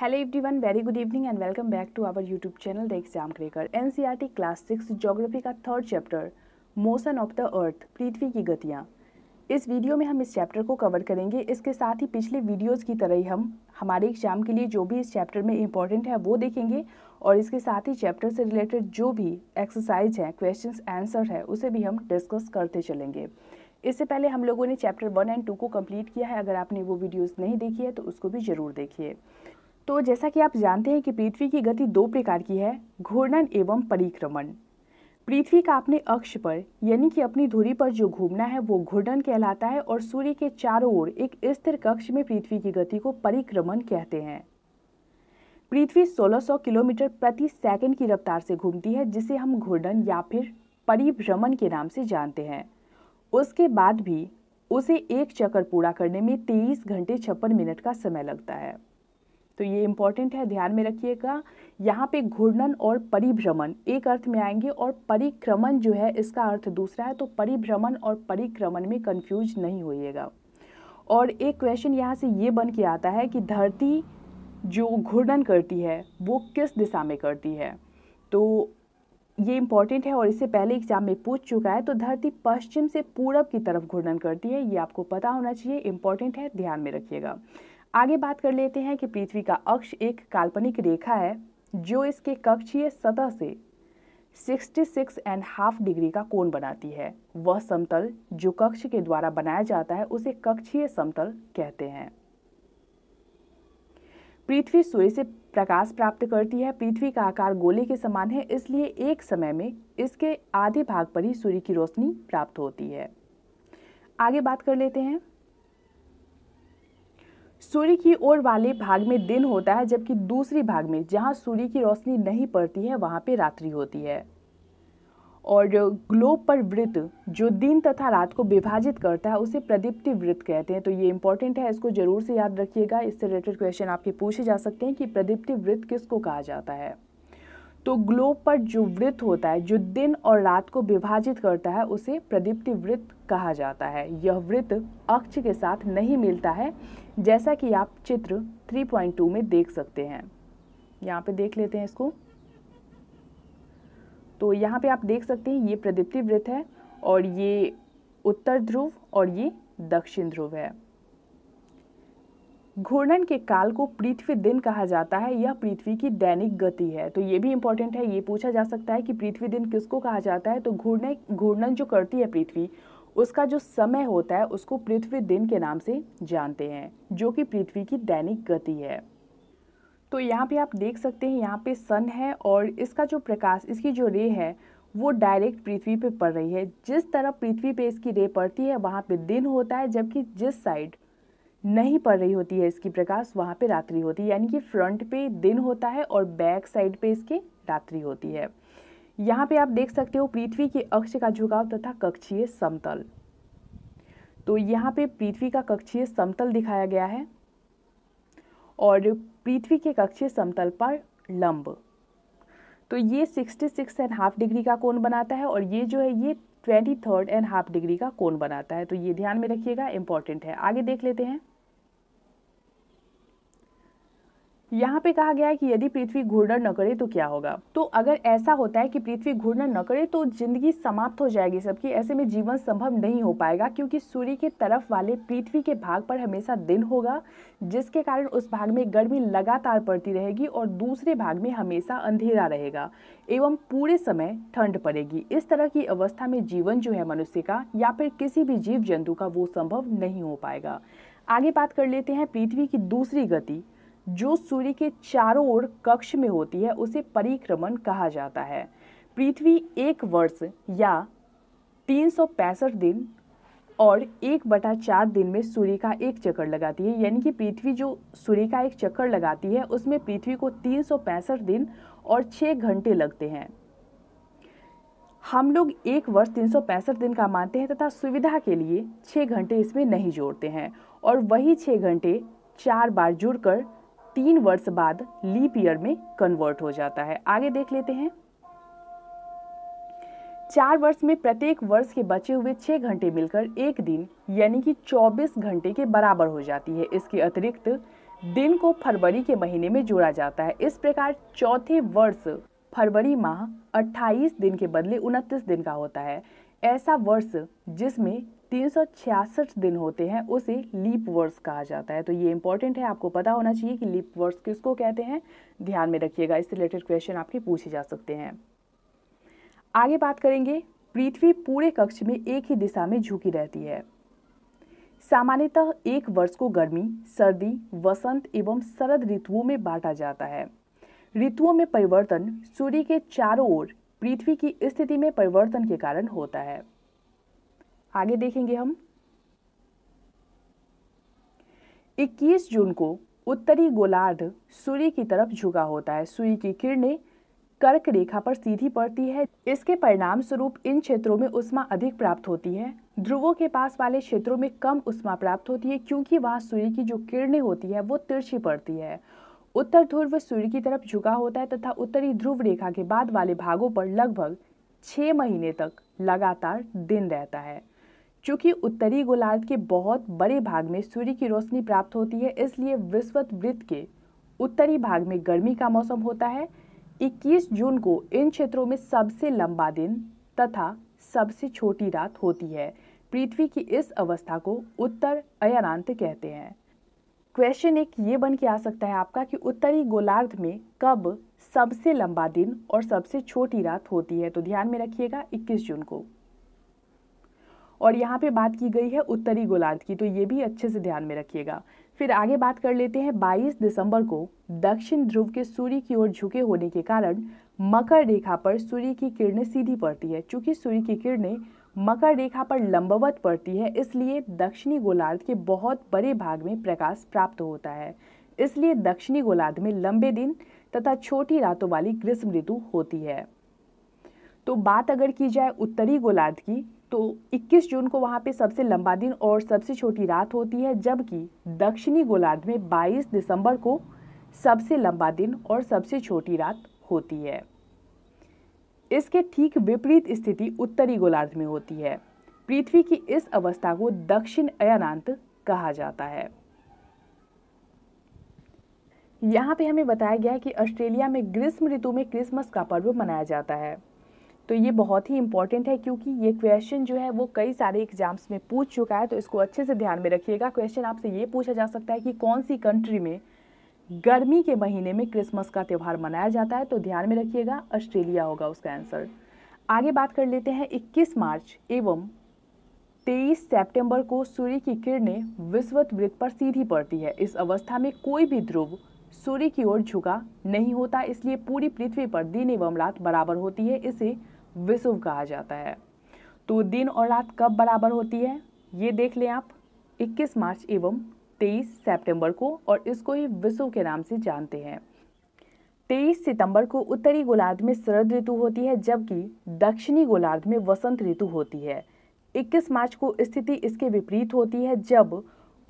hello everyone very good evening and welcome back to our YouTube channel the exam cracker T class six geography का third chapter motion of the earth पृथ्वी की गतियाँ इस video में हम इस chapter को कवर करेंगे इसके साथ ही पिछले वीडियोज़ की तरह ही हम हमारे एग्जाम के लिए जो भी इस चैप्टर में इंपॉर्टेंट है वो देखेंगे और इसके साथ ही चैप्टर से रिलेटेड जो भी एक्सरसाइज है क्वेश्चन आंसर है उसे भी हम डिस्कस करते चलेंगे इससे पहले हम लोगों ने चैप्टर वन एंड टू को कंप्लीट किया है अगर आपने वो वीडियोस नहीं देखी है तो उसको भी ज़रूर देखिए तो जैसा कि आप जानते हैं कि पृथ्वी की गति दो प्रकार की है घूर्णन एवं परिक्रमण पृथ्वी का अपने अक्ष पर यानी कि अपनी धुरी पर जो घूमना है वो घूर्णन कहलाता है और सूर्य के चारों ओर एक स्थिर कक्ष में पृथ्वी की गति को परिक्रमण कहते हैं पृथ्वी 1600 किलोमीटर प्रति सेकंड की रफ्तार से घूमती है जिसे हम घूर्णन या फिर परिभ्रमण के नाम से जानते हैं उसके बाद भी उसे एक चक्कर पूरा करने में तेईस घंटे छप्पन मिनट का समय लगता है तो ये इंपॉर्टेंट है ध्यान में रखिएगा यहाँ पे घूर्णन और परिभ्रमण एक अर्थ में आएंगे और परिक्रमण जो है इसका अर्थ दूसरा है तो परिभ्रमण और परिक्रमण में कन्फ्यूज नहीं होइएगा और एक क्वेश्चन यहाँ से ये बन के आता है कि धरती जो घूर्णन करती है वो किस दिशा में करती है तो ये इम्पॉर्टेंट है और इससे पहले एग्जाम में पूछ चुका है तो धरती पश्चिम से पूरब की तरफ घूर्णन करती है ये आपको पता होना चाहिए इम्पॉर्टेंट है ध्यान में रखिएगा आगे बात कर लेते हैं कि पृथ्वी का अक्ष एक काल्पनिक रेखा है जो इसके कक्षीय सतह से 66 एंड हाफ डिग्री का कोण बनाती है वह समतल जो कक्ष के द्वारा बनाया जाता है उसे कक्षीय समतल कहते हैं पृथ्वी सूर्य से प्रकाश प्राप्त करती है पृथ्वी का आकार गोले के समान है इसलिए एक समय में इसके आधे भाग पर ही सूर्य की रोशनी प्राप्त होती है आगे बात कर लेते हैं सूर्य की ओर वाले भाग में दिन होता है जबकि दूसरी भाग में जहाँ सूर्य की रोशनी नहीं पड़ती है वहाँ पे रात्रि होती है और ग्लोब पर वृत्त जो दिन तथा रात को विभाजित करता है उसे प्रदीप्ति वृत्त कहते हैं तो ये इंपॉर्टेंट है इसको जरूर से याद रखिएगा इससे रिलेटेड क्वेश्चन आपके पूछे जा सकते हैं कि प्रदीप्ति वृत्त किसको कहा जाता है तो ग्लोब पर जो वृत्त होता है जो दिन और रात को विभाजित करता है उसे प्रदीप्ति वृत्त कहा जाता है यह वृत्त अक्ष के साथ नहीं मिलता है जैसा कि आप चित्र 3.2 में देख सकते हैं यहाँ पे देख लेते हैं इसको तो यहाँ पे आप देख सकते हैं ये प्रदीप्ति वृत्त है और ये उत्तर ध्रुव और ये दक्षिण ध्रुव है घूर्णन के काल को पृथ्वी दिन कहा जाता है यह पृथ्वी की दैनिक गति है तो ये भी इंपॉर्टेंट है ये पूछा जा सकता है कि पृथ्वी दिन किसको कहा जाता है तो घूर्ण घूर्णन जो करती है पृथ्वी उसका जो समय होता है उसको पृथ्वी दिन के नाम से जानते हैं जो कि पृथ्वी की दैनिक गति है तो यहाँ पे आप देख सकते हैं यहाँ पे सन है और इसका जो प्रकाश इसकी जो रे है वो डायरेक्ट पृथ्वी पे पड़ रही है जिस तरह पृथ्वी पे इसकी रे पड़ती है वहाँ पे दिन होता है जबकि जिस साइड नहीं पड़ रही होती है इसकी प्रकाश वहाँ पे रात्रि होती है यानी कि फ्रंट पे दिन होता है और बैक साइड पे इसके रात्रि होती है यहाँ पे आप देख सकते हो पृथ्वी के अक्ष का झुकाव तथा कक्षीय समतल तो यहाँ पे पृथ्वी का कक्षीय समतल दिखाया गया है और पृथ्वी के कक्षीय समतल पर लंब तो ये sixty six and half degree का कोण बनाता है और ये जो है ये twenty third and half degree का कोण बनाता है तो ये ध्यान में रखिएगा इंपॉर्टेंट है आगे देख लेते हैं यहाँ पे कहा गया है कि यदि पृथ्वी घूर्णन न करे तो क्या होगा तो अगर ऐसा होता है कि पृथ्वी घूर्णन न करे तो जिंदगी समाप्त हो जाएगी सबकी ऐसे में जीवन संभव नहीं हो पाएगा क्योंकि सूर्य के तरफ वाले पृथ्वी के भाग पर हमेशा दिन होगा जिसके कारण उस भाग में गर्मी लगातार पड़ती रहेगी और दूसरे भाग में हमेशा अंधेरा रहेगा एवं पूरे समय ठंड पड़ेगी इस तरह की अवस्था में जीवन जो है मनुष्य का या फिर किसी भी जीव जंतु का वो संभव नहीं हो पाएगा आगे बात कर लेते हैं पृथ्वी की दूसरी गति जो सूर्य के चारों ओर कक्ष में होती है उसे परिक्रमण कहा जाता है पृथ्वी एक वर्ष या तीन दिन और एक बटा चार दिन में सूर्य का एक चक्कर लगाती है यानी कि पृथ्वी जो सूर्य का एक चक्कर लगाती है उसमें पृथ्वी को तीन सौ पैंसठ दिन और छः घंटे लगते हैं हम लोग एक वर्ष तीन सौ पैंसठ दिन का मानते हैं तथा सुविधा के लिए छः घंटे इसमें नहीं जोड़ते हैं और वही छः घंटे चार बार जुड़कर तीन वर्ष बाद लीप ईयर में कन्वर्ट हो जाता है आगे देख लेते हैं चार वर्ष में प्रत्येक वर्ष के बचे हुए छह घंटे मिलकर एक दिन यानी कि चौबीस घंटे के बराबर हो जाती है इसके अतिरिक्त दिन को फरवरी के महीने में जोड़ा जाता है इस प्रकार चौथे वर्ष फरवरी माह 28 दिन के बदले उनतीस दिन का होता है ऐसा वर्ष जिसमें 366 दिन होते हैं उसे लीप वर्ष कहा जाता है तो ये इंपॉर्टेंट है आपको पता होना चाहिए कि लीप वर्ष किसको कहते हैं ध्यान में रखिएगा इससे रिलेटेड क्वेश्चन आपके पूछे जा सकते हैं आगे बात करेंगे पृथ्वी पूरे कक्ष में एक ही दिशा में झुकी रहती है सामान्यतः एक वर्ष को गर्मी सर्दी वसंत एवं शरद ऋतुओं में बांटा जाता है ऋतुओं में परिवर्तन सूर्य के चारों ओर पृथ्वी की स्थिति में परिवर्तन के कारण होता है आगे देखेंगे हम 21 जून को उत्तरी गोलार्ध सूर्य की तरफ झुका होता है सूर्य की किरणें कर्क रेखा पर सीधी पड़ती है इसके परिणाम स्वरूप इन क्षेत्रों में उष्मा अधिक प्राप्त होती है ध्रुवों के पास वाले क्षेत्रों में कम उष्मा प्राप्त होती है क्योंकि वहाँ सूर्य की जो किरणें होती है वो तिरछी पड़ती है उत्तर ध्रुव सूर्य की तरफ झुका होता है तथा उत्तरी ध्रुव रेखा के बाद वाले भागों पर लगभग छः महीने तक लगातार दिन रहता है चूंकि उत्तरी गोलार्ध के बहुत बड़े भाग में सूर्य की रोशनी प्राप्त होती है इसलिए विश्वत वृत्त के उत्तरी भाग में गर्मी का मौसम होता है 21 जून को इन क्षेत्रों में सबसे लंबा दिन तथा सबसे छोटी रात होती है पृथ्वी की इस अवस्था को उत्तर अयनांत कहते हैं क्वेश्चन एक ये बन के आ सकता है आपका कि उत्तरी गोलार्ध में कब सबसे लंबा दिन और सबसे छोटी रात होती है तो ध्यान में रखिएगा 21 जून को और यहाँ पे बात की गई है उत्तरी गोलार्ध की तो ये भी अच्छे से ध्यान में रखिएगा फिर आगे बात कर लेते हैं 22 दिसंबर को दक्षिण ध्रुव के सूर्य की ओर झुके होने के कारण मकर रेखा पर सूर्य की किरणें सीधी पड़ती है चूँकि सूर्य की किरणें मकर रेखा पर लंबवत पड़ती है इसलिए दक्षिणी गोलार्ध के बहुत बड़े भाग में प्रकाश प्राप्त होता है इसलिए दक्षिणी गोलार्ध में लंबे दिन तथा छोटी रातों वाली ग्रीष्म ऋतु होती है तो बात अगर की जाए उत्तरी गोलार्ध की तो 21 जून को वहाँ पे सबसे लंबा दिन और सबसे छोटी रात होती है जबकि दक्षिणी गोलार्ध में 22 दिसंबर को सबसे लंबा दिन और सबसे छोटी रात होती है इसके ठीक विपरीत स्थिति उत्तरी गोलार्ध में होती है पृथ्वी की इस अवस्था को दक्षिण अयनांत कहा जाता है यहाँ पे हमें बताया गया है कि ऑस्ट्रेलिया में ग्रीष्म ऋतु में क्रिसमस का पर्व मनाया जाता है तो ये बहुत ही इंपॉर्टेंट है क्योंकि ये क्वेश्चन जो है वो कई सारे एग्जाम्स में पूछ चुका है तो इसको अच्छे से ध्यान में रखिएगा क्वेश्चन आपसे ये पूछा जा सकता है कि कौन सी कंट्री में गर्मी के महीने में क्रिसमस का त्यौहार मनाया जाता है तो ध्यान में रखिएगा ऑस्ट्रेलिया होगा उसका आंसर आगे बात कर लेते हैं 21 मार्च एवं 23 सितंबर को सूर्य की किरणें विश्वत वृत्त पर सीधी पड़ती है इस अवस्था में कोई भी ध्रुव सूर्य की ओर झुका नहीं होता इसलिए पूरी पृथ्वी पर दिन एवं रात बराबर होती है इसे विश्व कहा जाता है तो दिन और रात कब बराबर होती है ये देख लें आप 21 मार्च एवं 23 सितंबर को और इसको ही विश्व के नाम से जानते हैं 23 सितंबर को उत्तरी गोलार्ध में शरद ऋतु होती है जबकि दक्षिणी गोलार्ध में वसंत ऋतु होती है 21 मार्च को स्थिति इसके विपरीत होती है जब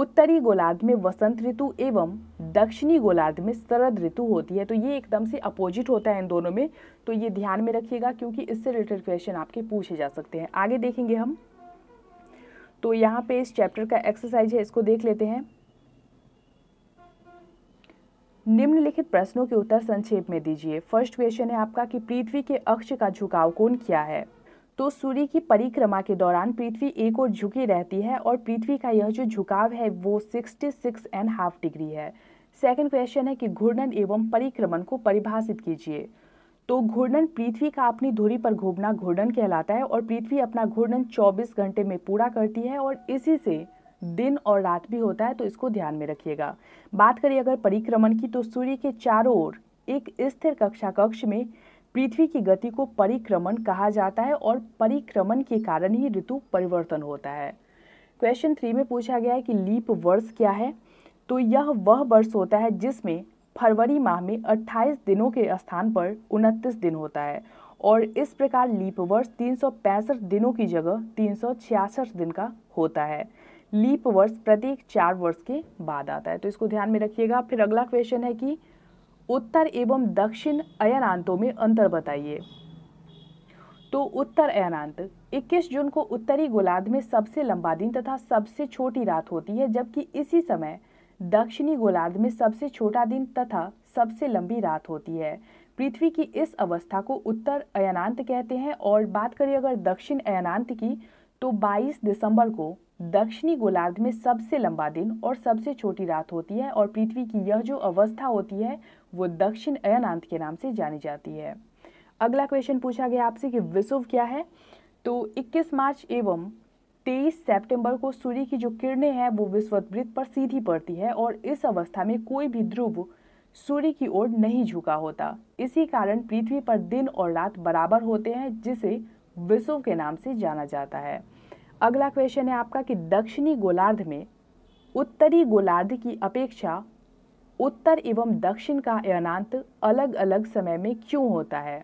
उत्तरी गोलार्ध में वसंत ऋतु एवं दक्षिणी गोलार्ध में शरद ऋतु होती है तो ये एकदम से अपोजिट होता है इन दोनों में तो ये ध्यान में रखिएगा क्योंकि इससे रिलेटेड क्वेश्चन आपके पूछे जा सकते हैं आगे देखेंगे हम तो यहाँ पे इस चैप्टर का एक्सरसाइज है इसको देख लेते हैं निम्नलिखित प्रश्नों के उत्तर संक्षेप में दीजिए फर्स्ट क्वेश्चन है आपका कि पृथ्वी के अक्ष का झुकाव कौन क्या है तो सूर्य की परिक्रमा के दौरान पृथ्वी एक ओर झुकी रहती है और पृथ्वी का यह जो झुकाव है वो sixty six and half degree है सेकंड क्वेश्चन है कि घूर्णन एवं परिक्रमण को परिभाषित कीजिए तो घूर्णन पृथ्वी का अपनी धुरी पर घूमना घूर्णन कहलाता है और पृथ्वी अपना घूर्णन 24 घंटे में पूरा करती है और इसी से दिन और रात भी होता है तो इसको ध्यान में रखिएगा बात करिए अगर परिक्रमण की तो सूर्य के चारों ओर एक स्थिर कक्षा कक्ष में पृथ्वी की गति को परिक्रमण कहा जाता है और परिक्रमण के कारण ही ऋतु परिवर्तन होता है क्वेश्चन थ्री में पूछा गया है कि लीप वर्ष क्या है तो यह वह वर्ष होता है जिसमें फरवरी माह में 28 दिनों के स्थान पर उनतीस दिन होता है और इस प्रकार लीप वर्ष तीन दिनों की जगह तीन दिन का होता है लीप वर्ष प्रत्येक चार वर्ष के बाद आता है तो इसको ध्यान में रखिएगा फिर अगला क्वेश्चन है कि उत्तर एवं दक्षिण अयनांतों में अंतर बताइए तो उत्तर अयनांत 21 जून को उत्तरी गोलार्ध में सबसे लंबा दिन तथा सबसे छोटी रात होती है जबकि इसी समय दक्षिणी गोलार्ध में सबसे छोटा दिन तथा सबसे लंबी रात होती है पृथ्वी की इस अवस्था को उत्तर अयनांत कहते हैं और बात करें अगर दक्षिण अयनांत की तो 22 दिसंबर को दक्षिणी गोलार्ध में सबसे लंबा दिन और सबसे छोटी रात होती है और पृथ्वी की यह जो अवस्था होती है वो दक्षिण अयनांत के नाम से जानी जाती है अगला क्वेश्चन पूछा गया आपसे कि विश्व क्या है तो 21 मार्च एवं 23 सितंबर को सूर्य की जो किरणें हैं वो विश्ववृत्त पर सीधी पड़ती है और इस अवस्था में कोई भी ध्रुव सूर्य की ओर नहीं झुका होता इसी कारण पृथ्वी पर दिन और रात बराबर होते हैं जिसे विश्व के नाम से जाना जाता है अगला क्वेश्चन है आपका कि दक्षिणी गोलार्ध में उत्तरी गोलार्ध की अपेक्षा उत्तर एवं दक्षिण का अनांत अलग अलग समय में क्यों होता है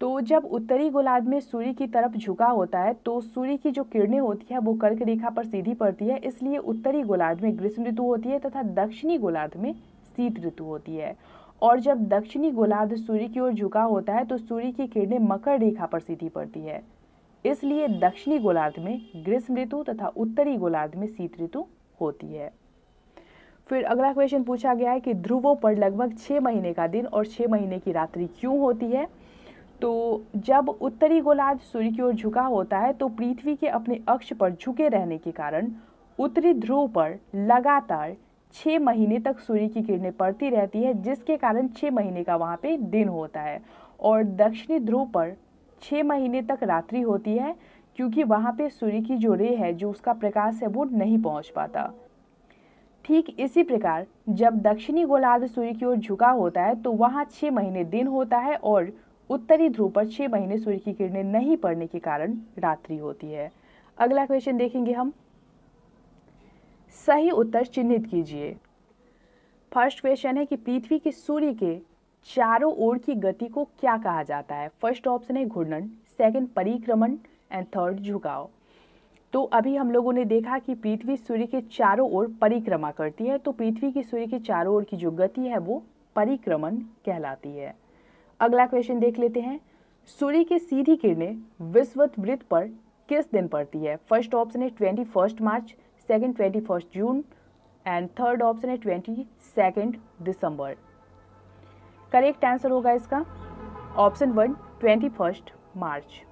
तो जब उत्तरी गोलार्ध में सूर्य की तरफ झुका होता है तो सूर्य की जो किरणें होती है वो कर्क रेखा पर सीधी पड़ती है इसलिए उत्तरी गोलार्ध में ग्रीष्म ऋतु होती है तथा दक्षिणी गोलार्ध में शीत ऋतु होती है और जब दक्षिणी गोलार्ध सूर्य की ओर झुका होता है तो सूर्य की किरणें मकर रेखा पर सीधी पड़ती है इसलिए दक्षिणी गोलार्ध में ग्रीष्म ऋतु तथा उत्तरी गोलार्ध में शीत ऋतु होती है फिर अगला क्वेश्चन पूछा गया है कि ध्रुवों पर लगभग छः महीने का दिन और छः महीने की रात्रि क्यों होती है तो जब उत्तरी गोलार्ध सूर्य की ओर झुका होता है तो पृथ्वी के अपने अक्ष पर झुके रहने के कारण उत्तरी ध्रुव पर लगातार छः महीने तक सूर्य की किरणें पड़ती रहती है जिसके कारण छः महीने का वहाँ पे दिन होता है और दक्षिणी ध्रुव पर छः महीने तक रात्रि होती है क्योंकि वहाँ पे सूर्य की जो रे है जो उसका प्रकाश है वो नहीं पहुँच पाता ठीक इसी प्रकार जब दक्षिणी गोलार्ध सूर्य की ओर झुका होता है तो वहाँ छः महीने दिन होता है और उत्तरी ध्रुव पर छः महीने सूर्य की किरणें नहीं पड़ने के कारण रात्रि होती है अगला क्वेश्चन देखेंगे हम सही उत्तर चिन्हित कीजिए फर्स्ट क्वेश्चन है कि पृथ्वी के सूर्य के चारों ओर की गति को क्या कहा जाता है फर्स्ट ऑप्शन है घूर्णन सेकंड परिक्रमण एंड थर्ड झुकाव तो अभी हम लोगों ने देखा कि पृथ्वी सूर्य के चारों ओर परिक्रमा करती है तो पृथ्वी की सूर्य के चारों ओर की जो गति है वो परिक्रमण कहलाती है अगला क्वेश्चन देख लेते हैं सूर्य की सीधी किरणें विश्वत वृत्त पर किस दिन पड़ती है फर्स्ट ऑप्शन है twenty first March second twenty first June and third option है ट्वेंटी सेकेंड दिसंबर करेक्ट आंसर होगा इसका option one twenty first March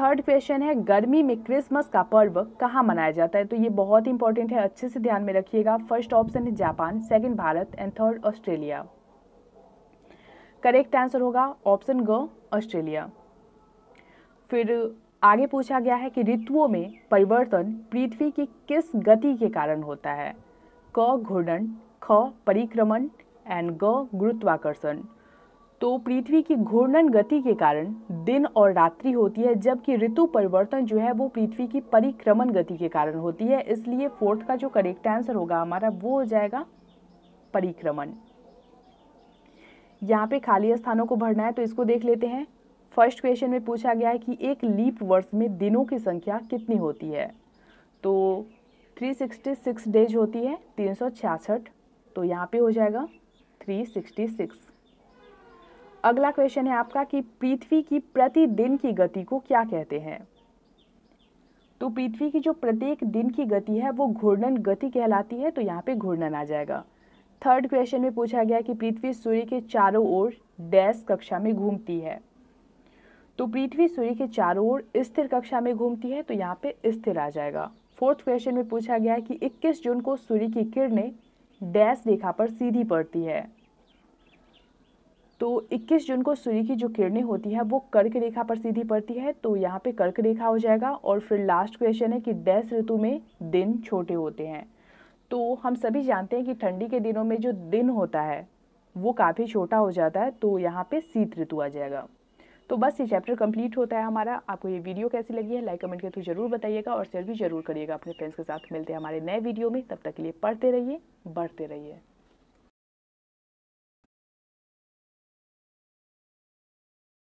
third question है गर्मी में क्रिसमस का पर्व कहाँ मनाया जाता है तो ये बहुत इंपॉर्टेंट है अच्छे से ध्यान में रखिएगा फर्स्ट ऑप्शन है Japan second Bharat and third Australia correct answer होगा ऑप्शन ग ऑस्ट्रेलिया फिर आगे पूछा गया है कि ऋतुओं में परिवर्तन पृथ्वी की किस गति के कारण होता है क घूर्णन ख परिक्रमण एंड ग गुरुत्वाकर्षण तो पृथ्वी की घूर्णन गति के कारण दिन और रात्रि होती है जबकि ऋतु परिवर्तन जो है वो पृथ्वी की परिक्रमण गति के कारण होती है इसलिए फोर्थ का जो करेक्ट आंसर होगा हमारा वो हो जाएगा परिक्रमण यहाँ पे खाली स्थानों को भरना है तो इसको देख लेते हैं फर्स्ट क्वेश्चन में पूछा गया है कि एक लीप वर्ष में दिनों की संख्या कितनी होती है तो 366 डेज होती है तीन तो यहाँ पे हो जाएगा 366 अगला क्वेश्चन है आपका कि पृथ्वी की प्रतिदिन की गति को क्या कहते हैं तो पृथ्वी की जो प्रत्येक दिन की गति है वो घूर्णन गति कहलाती है तो यहाँ पे घूर्णन आ जाएगा थर्ड क्वेश्चन में पूछा गया कि पृथ्वी सूर्य के चारों ओर डैश कक्षा में घूमती है तो पृथ्वी सूर्य के चारों ओर स्थिर कक्षा में घूमती है तो यहाँ पे स्थिर आ जाएगा फोर्थ क्वेश्चन में पूछा गया कि 21 जून को सूर्य की किरणें डैश रेखा पर सीधी पड़ती है तो 21 जून को सूर्य की जो किरणें होती है वो कर्क रेखा पर सीधी पड़ती है तो यहाँ पे कर्क रेखा हो जाएगा और फिर लास्ट क्वेश्चन है कि दस ऋतु में दिन छोटे होते हैं तो हम सभी जानते हैं कि ठंडी के दिनों में जो दिन होता है वो काफ़ी छोटा हो जाता है तो यहाँ पे शीत ऋतु आ जाएगा तो बस ये चैप्टर कंप्लीट होता है हमारा आपको ये वीडियो कैसी लगी है लाइक कमेंट के थ्रू जरूर बताइएगा और शेयर भी जरूर करिएगा अपने फ्रेंड्स के साथ मिलते हैं हमारे नए वीडियो में तब तक के लिए पढ़ते रहिए बढ़ते रहिए